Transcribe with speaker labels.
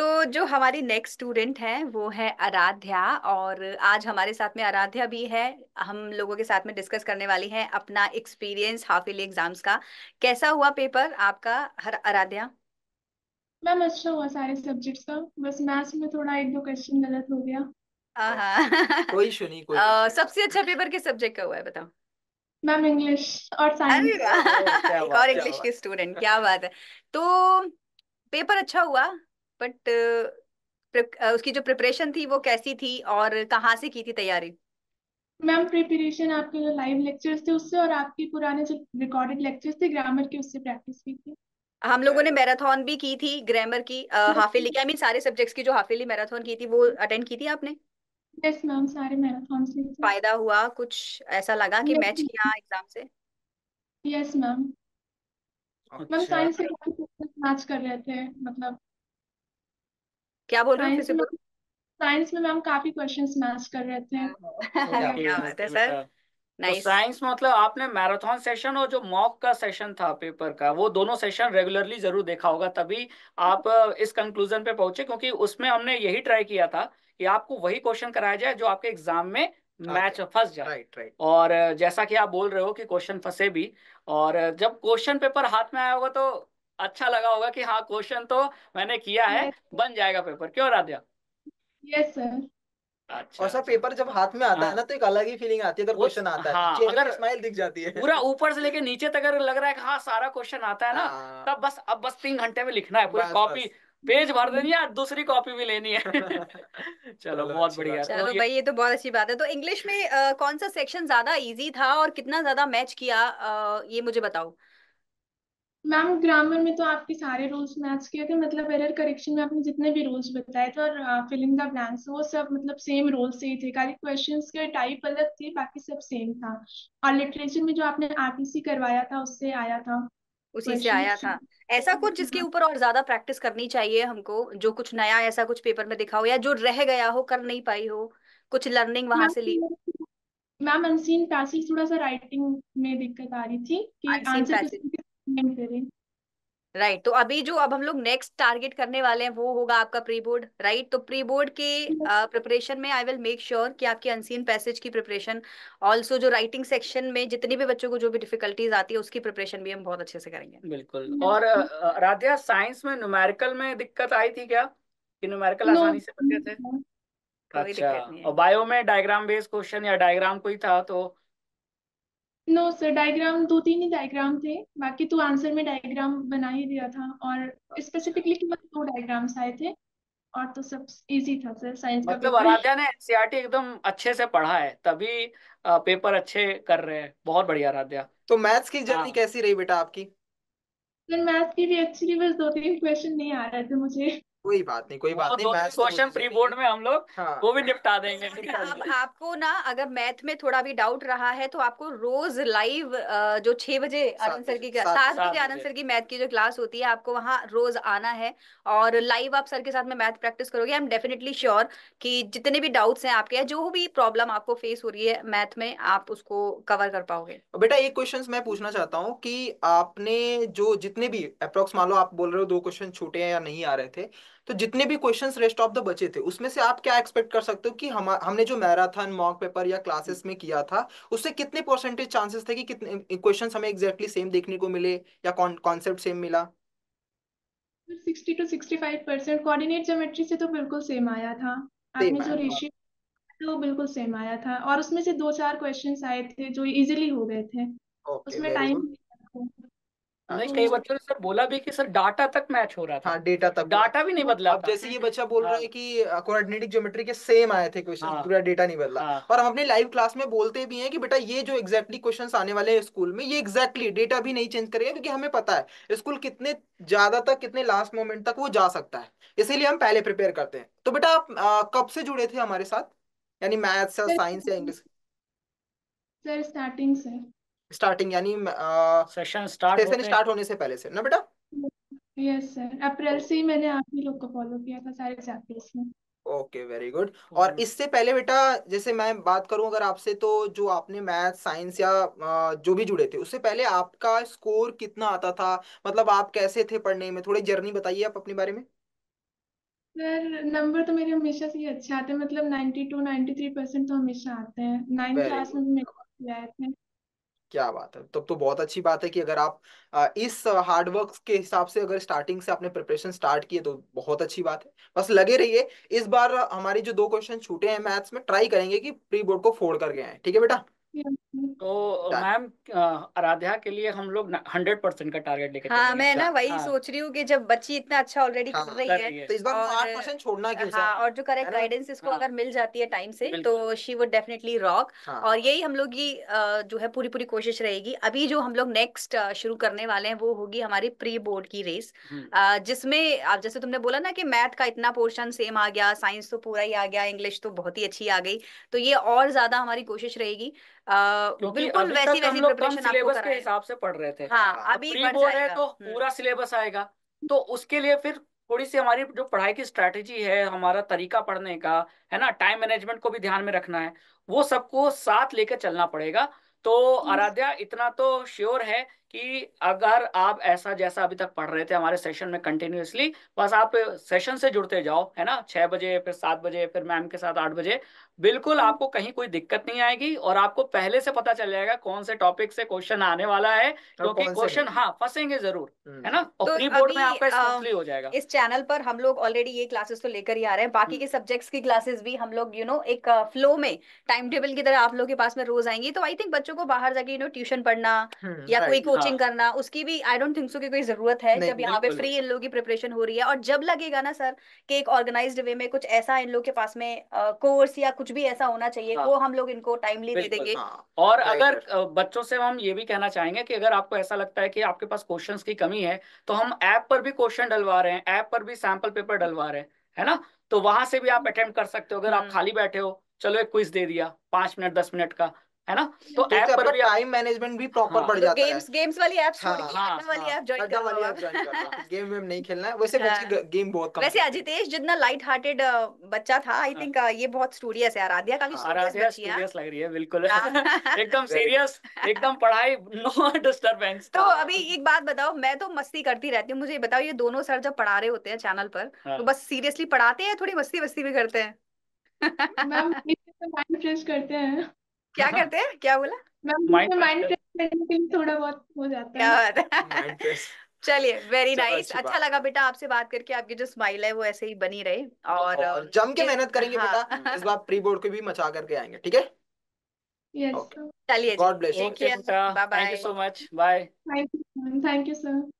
Speaker 1: तो जो हमारी नेक्स्ट स्टूडेंट है वो है आराध्या और आज हमारे साथ में आराध्या भी है हम लोगों के साथ में डिस्कस करने वाली है अपना एक्सपीरियंस हाफ ईयरली एग्जाम्स का कैसा हुआ पेपर आपका हर आराध्या
Speaker 2: मैम अच्छा हुआ सारे सब्जेक्ट्स का बस मैथ्स में थोड़ा एक दो क्वेश्चन गलत हो गया हाँ।
Speaker 1: कोई कोई सबसे अच्छा पेपर किस सब्जेक्ट का हुआ है बताओ
Speaker 2: मैम इंग्लिश और साइंस
Speaker 1: और इंग्लिश के स्टूडेंट क्या बात है तो पेपर अच्छा हुआ बट उसकी जो प्रिपरेशन थी वो कैसी थी और कहाँ से की थी तैयारी
Speaker 2: मैम प्रिपरेशन आपके जो लाइव लेक्चर्स थे उससे और आपके पुराने जो रिकॉर्डेड लेक्चर्स थे ग्रामर के उससे प्रैक्टिस की थी हम
Speaker 1: लोगों ने मैराथन भी की थी ग्रामर की हाफिली आई मीन सारे सब्जेक्ट्स की जो हाफिली मैराथन की थी वो अटेंड की थी आपने
Speaker 2: यस मैम सारे मैराथन से
Speaker 1: फायदा हुआ कुछ ऐसा लगा कि मैच किया एग्जाम से
Speaker 2: यस मैम मैम साइंस से मैच कर रहे थे मतलब क्या बोल रहे हैं फिर साइंस में मैम काफी क्वेश्चंस मैच कर रहे थे हाँ।
Speaker 3: क्या बात है सर नाइस मतलब, तो साइंस मतलब आपने मैराथन सेशन और जो मॉक का सेशन था पेपर का वो दोनों सेशन रेगुलरली जरूर देखा होगा तभी आप इस कंक्लूजन पे पहुंचे क्योंकि उसमें हमने यही ट्राई किया था कि आपको वही क्वेश्चन कराया जाए जो आपके एग्जाम में मैच फंस जाए राइट राइट और जैसा कि आप बोल रहे हो कि क्वेश्चन फंसे भी और जब क्वेश्चन पेपर हाथ में आया होगा तो अच्छा लगा होगा कि हाँ क्वेश्चन तो मैंने किया है
Speaker 4: बन जाएगा पेपर क्यों राध्या यस सर अच्छा, और सर अच्छा। पेपर जब हाथ में आता हाँ, है ना तो एक अलग ही फीलिंग आती है अगर क्वेश्चन आता हाँ, है अगर स्माइल दिख जाती है पूरा
Speaker 3: ऊपर से लेके नीचे तक अगर लग रहा है कि हाँ सारा क्वेश्चन आता है ना हाँ। तब बस अब बस तीन घंटे में लिखना है पूरा कॉपी पेज भर देनी है दूसरी कॉपी भी लेनी है चलो बहुत बढ़िया तो चलो भाई
Speaker 1: ये तो बहुत अच्छी बात है तो इंग्लिश में कौन सा सेक्शन ज्यादा इजी था और कितना ज्यादा मैच किया ये मुझे बताओ
Speaker 2: मैम ग्रामर में तो आपके सारे रूल्स मैच किए थे मतलब एरर करेक्शन में आपने जितने भी रूल्स बताए थे और फिलिंग द ब्लैंक्स वो सब मतलब सेम रूल्स से ही थे खाली क्वेश्चंस के टाइप अलग थे बाकी सब सेम था और लिटरेचर में जो आपने आरटीसी करवाया था उससे आया था उसी से आया था ऐसा कुछ जिसके हाँ। ऊपर और ज्यादा प्रैक्टिस करनी चाहिए हमको जो
Speaker 1: कुछ नया ऐसा कुछ पेपर में दिखा हो या जो रह गया हो कर नहीं पाई हो कुछ लर्निंग वहां से ली मैम अनसीन पैसेज थोड़ा सा राइटिंग
Speaker 2: में दिक्कत आ रही
Speaker 1: थी कि आंसर राइट right, तो अभी जो अब हम लोग नेक्स्ट टारगेट करने वाले हैं वो होगा आपका प्री बोर्ड राइट तो प्री बोर्ड के प्रिपरेशन uh, में आई विल मेक श्योर कि आपकी अनसीन पैसेज की प्रिपरेशन ऑल्सो जो राइटिंग सेक्शन में जितनी भी बच्चों को जो भी डिफिकल्टीज आती है उसकी प्रिपरेशन भी हम बहुत अच्छे से करेंगे
Speaker 3: बिल्कुल और राध्या साइंस में न्यूमेरिकल में दिक्कत आई थी क्या कि न्यूमेरिकल आसानी से
Speaker 2: बनते थे
Speaker 3: अच्छा और बायो में डायग्राम बेस्ड क्वेश्चन या डायग्राम कोई था तो
Speaker 2: नो सर डायग्राम दो तीन ही डायग्राम थे बाकी तो आंसर में डायग्राम बना ही दिया था और स्पेसिफिकली केवल दो डायग्राम्स आए थे और तो सब इजी था सर साइंस मतलब आराध्या
Speaker 3: ने एनसीईआरटी e एकदम अच्छे से पढ़ा है तभी पेपर अच्छे कर रहे हैं बहुत बढ़िया आराध्या तो मैथ्स की जर्नी हाँ। कैसी रही बेटा
Speaker 4: आपकी
Speaker 2: सर मैथ्स की भी अच्छी बस दो तीन क्वेश्चन नहीं आ रहे थे मुझे
Speaker 4: कोई बात नहीं कोई बात नहीं मैथ क्वेश्चन प्री बोर्ड में हम लोग हाँ, वो भी निपटा देंगे
Speaker 3: आप,
Speaker 1: आपको ना अगर मैथ में थोड़ा भी डाउट रहा है तो आपको रोज लाइव जो छह बजे आनंद सर की सात बजे आनंद सर की मैथ की जो क्लास होती है आपको वहाँ रोज आना है और लाइव आप सर के साथ में मैथ प्रैक्टिस करोगे आई एम डेफिनेटली श्योर की जितने भी डाउट्स है आपके जो भी प्रॉब्लम आपको फेस हो रही है मैथ में आप उसको कवर कर पाओगे
Speaker 4: बेटा एक क्वेश्चन मैं पूछना चाहता हूँ की आपने जो जितने भी अप्रोक्स मान लो आप बोल रहे हो दो क्वेश्चन छूटे हैं या नहीं आ रहे थे तो जितने भी क्वेश्चंस रेस्ट ऑफ द बचे थे उसमें से आप क्या एक्सपेक्ट कर सकते हो कि हम हमने जो मैराथन मॉक पेपर या क्लासेस में किया था उससे कितने परसेंटेज चांसेस थे कि कितने क्वेश्चंस हमें एग्जैक्टली सेम देखने को मिले या कॉन्सेप्ट सेम मिला
Speaker 2: 60 टू 65 परसेंट कोऑर्डिनेट ज्योमेट्री से तो बिल्कुल सेम आया था आपने जो रेशियो तो बिल्कुल सेम आया था और उसमें से दो चार क्वेश्चंस आए थे जो इजीली हो गए थे okay, उसमें टाइम
Speaker 4: नहीं हाँ। कई बच्चों तो ने सर बोला भी कि सर डाटा तक मैच हो रहा था हाँ, डेटा तक डाटा भी नहीं बदला अब जैसे ये बच्चा बोल हाँ। रहा है कि कोऑर्डिनेटिक ज्योमेट्री के सेम आए थे क्वेश्चन हाँ। पूरा डेटा नहीं बदला हाँ। और हम अपने लाइव क्लास में बोलते भी हैं कि बेटा ये जो एग्जैक्टली क्वेश्चन आने वाले हैं स्कूल में ये एग्जैक्टली डेटा भी नहीं चेंज करेगा क्योंकि हमें पता है स्कूल कितने ज्यादा तक कितने लास्ट मोमेंट तक वो जा सकता है इसीलिए हम पहले प्रिपेयर करते हैं तो बेटा आप कब से जुड़े थे हमारे साथ यानी मैथ्स या साइंस या इंग्लिश
Speaker 2: सर स्टार्टिंग से
Speaker 4: स्टार्टिंग यानी सेशन स्टार्ट सेशन स्टार्ट होने से पहले से ना बेटा
Speaker 2: यस सर अप्रैल से ही मैंने आप ही लोग को फॉलो किया था सारे चैप्टर्स में
Speaker 4: ओके वेरी गुड और इससे पहले बेटा जैसे मैं बात करूं अगर आपसे तो जो आपने मैथ साइंस या जो भी जुड़े थे उससे पहले आपका स्कोर कितना आता था मतलब आप कैसे थे पढ़ने में थोड़ी जर्नी बताइए आप अपने बारे में
Speaker 2: सर नंबर तो मेरे हमेशा से ही अच्छे आते हैं मतलब 92 93 परसेंट तो हमेशा आते हैं नाइन्थ क्लास में भी मेरे को आए थे
Speaker 4: क्या बात है तब तो बहुत अच्छी बात है कि अगर आप इस हार्डवर्क के हिसाब से अगर स्टार्टिंग से आपने प्रिपरेशन स्टार्ट किए तो बहुत अच्छी बात है बस लगे रहिए इस बार हमारे जो दो क्वेश्चन छूटे हैं मैथ्स में ट्राई करेंगे कि प्री बोर्ड को फोड़ कर गए हैं ठीक है बेटा yeah.
Speaker 1: तो मैम
Speaker 4: आराध्या के लिए हम लोग हंड्रेड
Speaker 3: परसेंट का टारगेट लेकर हाँ मैं ना वही हाँ, सोच
Speaker 1: रही हूँ कि जब बच्ची इतना अच्छा ऑलरेडी हाँ, कर रही है तो इस बार परसेंट छोड़ना क्यों हाँ, और जो करेक्ट गाइडेंस इसको हाँ, अगर मिल जाती है टाइम से तो शी वुड डेफिनेटली रॉक और यही हम लोग की जो है पूरी पूरी कोशिश रहेगी अभी जो हम लोग नेक्स्ट शुरू करने वाले हैं वो होगी हमारी प्री बोर्ड की रेस हम्म। जिसमें आप जैसे तुमने बोला ना कि मैथ का इतना पोर्शन सेम आ गया साइंस तो पूरा ही आ गया इंग्लिश तो बहुत ही अच्छी आ गई तो ये और ज्यादा हमारी कोशिश रहेगी अः बिल्कुल वैसी वैसी प्रिपरेशन आपको के
Speaker 3: हिसाब से पढ़ रहे थे हाँ अभी प्री बोर्ड है तो हम्म। पूरा सिलेबस आएगा तो उसके लिए फिर थोड़ी सी हमारी जो पढ़ाई की स्ट्रेटेजी है हमारा तरीका पढ़ने का है ना टाइम मैनेजमेंट को भी ध्यान में रखना है वो सबको साथ लेकर चलना पड़ेगा तो हम्म। आराध्या इतना तो श्योर है कि अगर आप ऐसा जैसा अभी तक पढ़ रहे थे हमारे सेशन में कंटिन्यूसली बस आप सेशन से जुड़ते जाओ है ना छह बजे फिर सात बजे फिर मैम के साथ आठ बजे बिल्कुल आपको कहीं कोई दिक्कत नहीं आएगी और आपको पहले से पता चल जाएगा कौन से टॉपिक से क्वेश्चन आने वाला है क्योंकि क्वेश्चन हाँ फंसेंगे जरूर हम्म। है ना तो प्री बोर्ड में आपका स्मूथली हो जाएगा इस
Speaker 1: चैनल पर हम लोग ऑलरेडी ये क्लासेस तो लेकर ही आ रहे हैं बाकी हम्म। के सब्जेक्ट्स की क्लासेस भी हम लोग यू नो एक फ्लो में टाइम टेबल की तरह आप लोग के पास में रोज आएंगी तो आई थिंक बच्चों को बाहर जाके यू नो ट्यूशन पढ़ना हम्म, या कोई कोचिंग हाँ। करना उसकी भी आई डोंट थिंक सो की कोई जरूरत है जब यहाँ पे फ्री इन लोगों की प्रिपरेशन हो रही है और जब लगेगा ना सर कि एक ऑर्गेनाइज्ड वे में कुछ ऐसा इन लोग के पास में कोर्स या कुछ कुछ भी ऐसा होना चाहिए हाँ। वो हम लोग इनको टाइमली दे देंगे हाँ।
Speaker 3: और अगर बच्चों से हम ये भी कहना चाहेंगे कि अगर आपको ऐसा लगता है कि आपके पास क्वेश्चन की कमी है तो हम ऐप पर भी क्वेश्चन डलवा रहे हैं ऐप पर भी सैम्पल पेपर डलवा रहे हैं है ना तो वहां से भी आप अटेम्प्ट हम्म। कर सकते हो अगर आप हम्म। खाली बैठे हो चलो एक क्विज दे दिया पांच मिनट
Speaker 4: दस मिनट का है ना हम्म। तो ऐप पर टाइम मैनेजमेंट भी
Speaker 3: प्रॉपर हाँ। बढ़ जाता तो है
Speaker 1: गेम्स गेम्स वाली ऐप छोड़ हाँ, हाँ, वाली ऐप ज्वाइन कर वाली ऐप ज्वाइन करना
Speaker 4: गेम में नहीं खेलना है वैसे बच्चे अच्छा। गेम बहुत कम वैसे
Speaker 1: अजितेश जितना लाइट हार्टेड बच्चा था आई थिंक ये बहुत स्टूडियस है आराध्या का भी आराध्या सीरियस
Speaker 4: लग
Speaker 3: रही है बिल्कुल एकदम सीरियस एकदम पढ़ाई नो डिस्टरबेंस तो
Speaker 1: अभी एक बात बताओ मैं तो मस्ती करती रहती हूँ मुझे बताओ ये दोनों सर जब पढ़ा रहे होते हैं चैनल पर तो बस सीरियसली पढ़ाते हैं थोड़ी मस्ती वस्ती भी करते हैं मैम करते हैं क्या हाँ। करते हैं क्या बोला थोड़ा बहुत हो जाता
Speaker 4: है
Speaker 1: चलिए वेरी नाइस अच्छा लगा बेटा आपसे बात करके आपकी जो स्माइल है वो ऐसे ही बनी रहे
Speaker 4: और, जम के मेहनत करेंगे हाँ। बेटा इस बार प्री बोर्ड को भी मचा करके आएंगे ठीक है
Speaker 2: चलिए God bless you thank you so
Speaker 4: much bye
Speaker 2: thank you sir